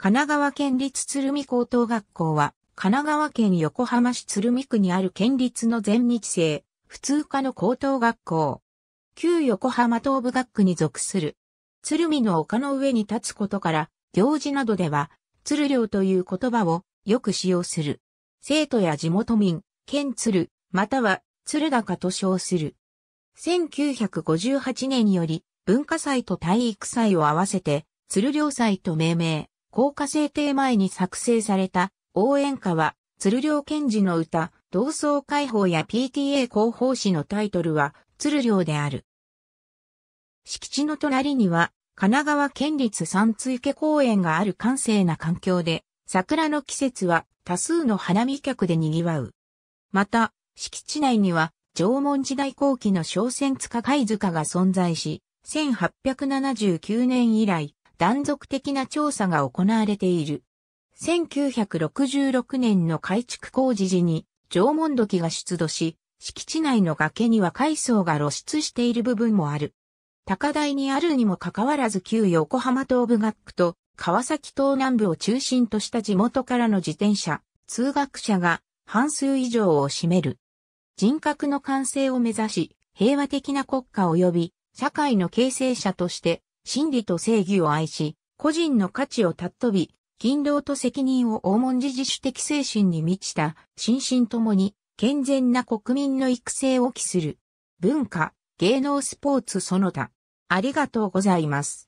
神奈川県立鶴見高等学校は、神奈川県横浜市鶴見区にある県立の全日制、普通科の高等学校。旧横浜東部学区に属する。鶴見の丘の上に立つことから、行事などでは、鶴寮という言葉をよく使用する。生徒や地元民、県鶴、または鶴高と称する。1958年により、文化祭と体育祭を合わせて、鶴寮祭と命名。高架制定前に作成された応援歌は、鶴良賢治の歌、同窓解放や PTA 広報誌のタイトルは、鶴良である。敷地の隣には、神奈川県立三津池公園がある閑静な環境で、桜の季節は多数の花見客で賑わう。また、敷地内には、縄文時代後期の小仙塚貝塚が存在し、1879年以来、断続的な調査が行われている。1966年の改築工事時に縄文土器が出土し、敷地内の崖には海藻が露出している部分もある。高台にあるにもかかわらず旧横浜東部学区と川崎東南部を中心とした地元からの自転車、通学者が半数以上を占める。人格の完成を目指し、平和的な国家及び社会の形成者として真理と正義を愛し、個人の価値を尊び、勤労と責任を大文字自主的精神に満ちた、心身ともに、健全な国民の育成を期する。文化、芸能スポーツその他。ありがとうございます。